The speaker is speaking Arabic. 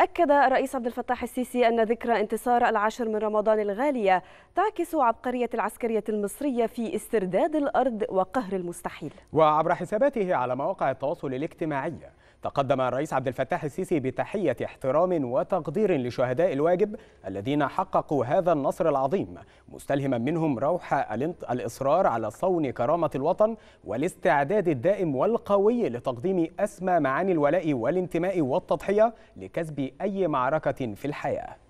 أكد الرئيس عبد الفتاح السيسي أن ذكرى انتصار العاشر من رمضان الغالية تعكس عبقرية العسكرية المصرية في استرداد الأرض وقهر المستحيل وعبر حساباته على مواقع التواصل الاجتماعي تقدم الرئيس عبد الفتاح السيسي بتحية احترام وتقدير لشهداء الواجب الذين حققوا هذا النصر العظيم مستلهما منهم روح الإصرار على صون كرامة الوطن والاستعداد الدائم والقوي لتقديم أسمى معاني الولاء والانتماء والتضحية لكسب أي معركة في الحياة